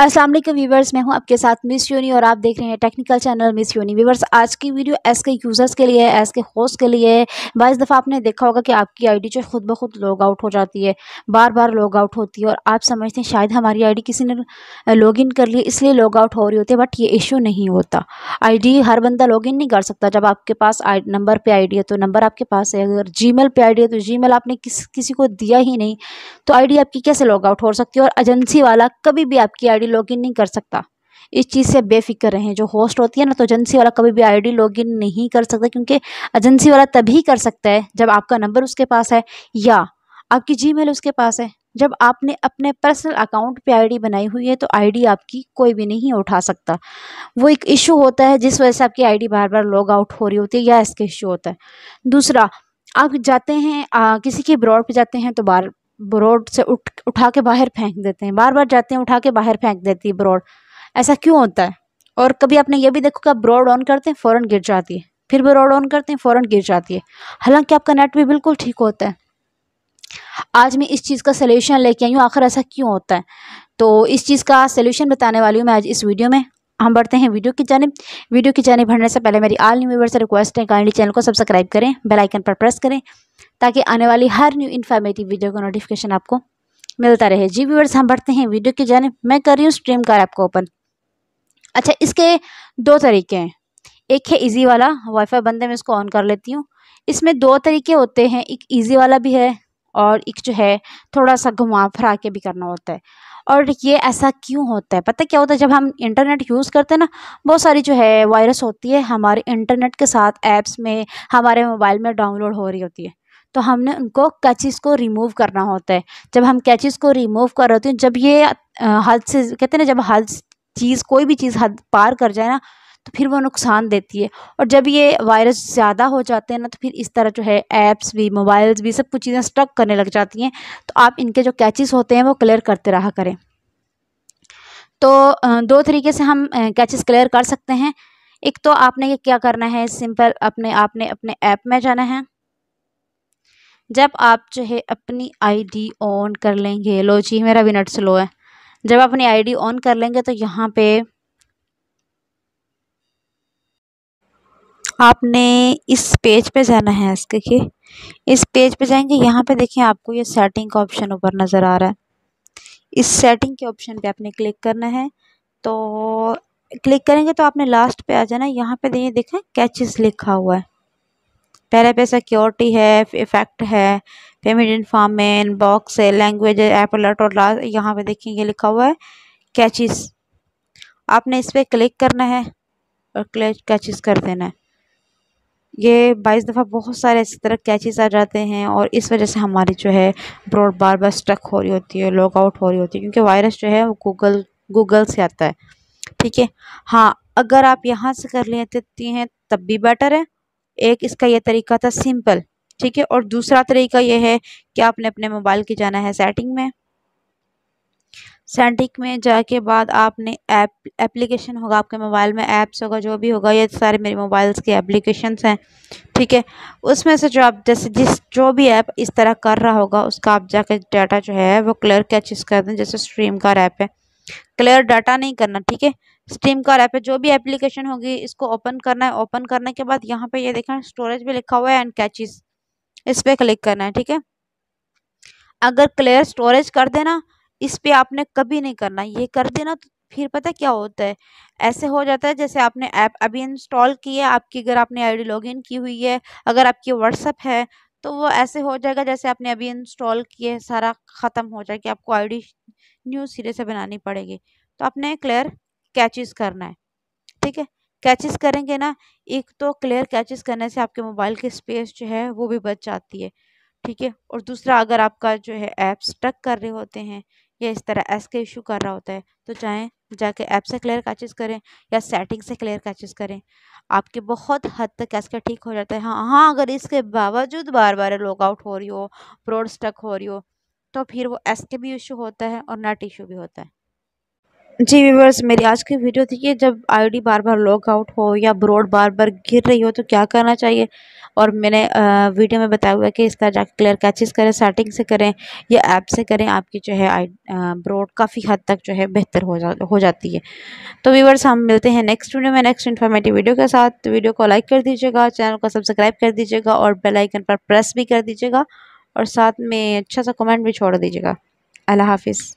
अस्सलाम वालेकुम व्यूवर्स मैं हूं आपके साथ मिस यूनी और आप देख रहे हैं टेक्निकल चैनल मिस यूनी व्यूवर्स आज की वीडियो एस के यूज़र्स के लिए है एस के होस्ट के लिए है बाईस दफ़ा आपने देखा होगा कि आपकी आईडी जो खुद ब खुद लॉग आउट हो जाती है बार बार लॉग आउट होती है और आप समझते हैं शायद हमारी आईडी किसी ने लॉग इन कर ली इसलिए लॉग आउट हो रही होती है बट ये इशू नहीं होता डी हर बंदा लॉग इन नहीं कर सकता जब आपके पास नंबर पर डी है तो नंबर आपके पास है अगर जी मेल पर डी है तो जी मेल आपने किसी को दिया ही नहीं तो डी आपकी कैसे लॉग आउट हो सकती है और एजेंसी वाला कभी भी आपकी डी लॉगिन नहीं कर सकता इस चीज़ से बेफिक्र रहें जो होस्ट होती है ना तो एजेंसी वाला कभी भी आईडी लॉगिन नहीं कर सकता क्योंकि एजेंसी वाला तभी कर सकता है जब आपका नंबर उसके पास है या आपकी जीमेल उसके पास है जब आपने अपने पर्सनल अकाउंट पे आईडी बनाई हुई है तो आईडी आपकी कोई भी नहीं उठा सकता वो एक इशू होता है जिस वजह से आपकी आईडी बार बार लॉग आउट हो रही होती है या इसका इशू होता है दूसरा आप जाते हैं आ, किसी के ब्रॉड पे जाते हैं तो बार ब्रॉड से उठ उठा के बाहर फेंक देते हैं बार बार जाते हैं उठा के बाहर फेंक देती है ब्रॉड ऐसा क्यों होता है और कभी आपने ये भी देखो कि आप ब्रॉड ऑन करते हैं फ़ौरन गिर जाती है फिर ब्रॉड ऑन करते हैं फ़ौरन गिर जाती है हालांकि आपका नेट भी बिल्कुल ठीक होता है आज मैं इस चीज़ का सोल्यूशन लेके आई हूँ आखिर ऐसा क्यों होता है तो इस चीज़ का सोल्यूशन बताने वाली हूँ मैं आज इस वीडियो में हम बढ़ते हैं वीडियो की जानब वीडियो की जानब भरने से पहले मेरी आल न्यू व्यूवर से रिक्वेस्ट है काइंडली चैनल को सब्सक्राइब करें बेल आइकन पर प्रेस करें ताकि आने वाली हर न्यू इन्फॉर्मेटिव वीडियो का नोटिफिकेशन आपको मिलता रहे जी व्यूवर्स हम बढ़ते हैं वीडियो की जानब मैं कर रही हूँ स्ट्रीम कार ऐप को ओपन अच्छा इसके दो तरीके हैं एक है ईजी वाला वाईफाई बंद है मैं इसको ऑन कर लेती हूँ इसमें दो तरीके होते हैं एक ईजी वाला भी है और एक जो है थोड़ा सा घुमा फिरा के भी करना होता है और ये ऐसा क्यों होता है पता क्या होता है जब हम इंटरनेट यूज़ करते हैं ना बहुत सारी जो है वायरस होती है हमारे इंटरनेट के साथ ऐप्स में हमारे मोबाइल में डाउनलोड हो रही होती है तो हमने उनको कैचिस को रिमूव करना होता है जब हम कैचिस को रिमूव कर रहे होते हैं जब ये हद से कहते हैं ना जब हद चीज़ कोई भी चीज़ हद पार कर जाए ना तो फिर वो नुकसान देती है और जब ये वायरस ज़्यादा हो जाते हैं ना तो फिर इस तरह जो है ऐप्स भी मोबाइल्स भी सब कुछ चीज़ें स्ट्रक करने लग जाती हैं तो आप इनके जो कैचेस होते हैं वो क्लियर करते रहा करें तो दो तरीके से हम कैचेस क्लियर कर सकते हैं एक तो आपने ये क्या करना है सिंपल अपने आपने अपने ऐप में जाना है जब आप जो है अपनी आई ऑन कर लेंगे लो जी मेरा भी नट स्लो है जब अपनी आईडी ऑन कर लेंगे तो यहाँ पे आपने इस पेज पे जाना है इसके कि इस पेज पे जाएंगे यहाँ पे देखें आपको ये सेटिंग का ऑप्शन ऊपर नज़र आ रहा है इस सेटिंग के ऑप्शन पे आपने क्लिक करना है तो क्लिक करेंगे तो आपने लास्ट पे आ जाना है यहाँ पे देखिए देखें कैचेस लिखा हुआ है पहले पे सिक्योरिटी है इफेक्ट है पेमेंट इन्फॉर्मेशन बॉक्स है लैंग्वेज है ऐप अलर्ट और लास्ट यहाँ पर देखें ये लिखा हुआ है कैचिस आपने इस पर क्लिक करना है और क्लिक कैचिस कर देना है ये बाईस दफ़ा बहुत सारे इसी तरह कैचेस आ जाते हैं और इस वजह से हमारी जो है ब्रॉड बार बार स्ट्रक हो रही होती है लॉग आउट हो रही होती है क्योंकि वायरस जो है वो गूगल गूगल से आता है ठीक है हाँ अगर आप यहाँ से कर लेते हैं तब भी बेटर है एक इसका यह तरीका था सिंपल ठीक है और दूसरा तरीका यह है कि आपने अपने मोबाइल की जाना है सेटिंग में सेंटिक में जाके बाद आपने ऐप एप्लीकेशन होगा आपके मोबाइल में ऐप्स होगा जो भी होगा ये सारे मेरे मोबाइल्स के एप्लीकेशंस हैं ठीक है उसमें से जो आप जैसे जिस जो भी ऐप इस तरह कर रहा होगा उसका आप जाके डाटा जो है वो क्लियर कैचिस कर दें जैसे स्ट्रीम का ऐप है क्लियर डाटा नहीं करना ठीक है स्ट्रीम का ऐप है जो भी एप्लीकेशन होगी इसको ओपन करना है ओपन करने के बाद यहाँ पे ये देखें स्टोरेज भी लिखा हुआ है एंड कैचिस इस पर क्लिक करना है ठीक है अगर क्लियर स्टोरेज कर देना इस पे आपने कभी नहीं करना ये कर देना तो फिर पता क्या होता है ऐसे हो जाता है जैसे आपने ऐप अभी इंस्टॉल की है आपकी अगर आपने आईडी लॉगिन की हुई है अगर आपकी व्हाट्सअप है तो वो ऐसे हो जाएगा जैसे आपने अभी इंस्टॉल किए सारा ख़त्म हो जाएगा आपको आईडी न्यू सिरे से बनानी पड़ेगी तो आपने क्लियर कैचेस करना है ठीक है कैचेस करेंगे ना एक तो क्लियर कैचेस करने से आपके मोबाइल की स्पेस जो है वो भी बच जाती है ठीक है और दूसरा अगर आपका जो है ऐप स्टक कर रहे होते हैं या इस तरह एस के इशू कर रहा होता है तो चाहे जाके ऐप से क्लियर कैचेस करें या सेटिंग से क्लियर कैचेस करें आपके बहुत हद तक एस का ठीक हो जाता है हाँ हाँ अगर इसके बावजूद बार बार लॉग आउट हो रही हो फ्रॉड स्टक हो रही हो तो फिर वो एस के भी इशू होता है और नट इशू भी होता है जी व्यूवर्स मेरी आज की वीडियो थी कि जब आईडी बार बार लॉग आउट हो या ब्रॉड बार बार गिर रही हो तो क्या करना चाहिए और मैंने वीडियो में बताया हुआ है कि इसका जाकर क्लियर कैचेस करें सेटिंग से करें या ऐप से करें आपकी जो है आई ब्रॉड काफ़ी हद तक जो है बेहतर हो जा हो जाती है तो व्यूवर्स हम मिलते हैं नेक्स्ट वीडियो में नेक्स्ट इन्फॉर्मेटिव वीडियो के साथ वीडियो को लाइक कर दीजिएगा चैनल को सब्सक्राइब कर दीजिएगा और बेलाइकन पर प्रेस भी कर दीजिएगा और साथ में अच्छा सा कमेंट भी छोड़ दीजिएगा अल्लाह हाफिज़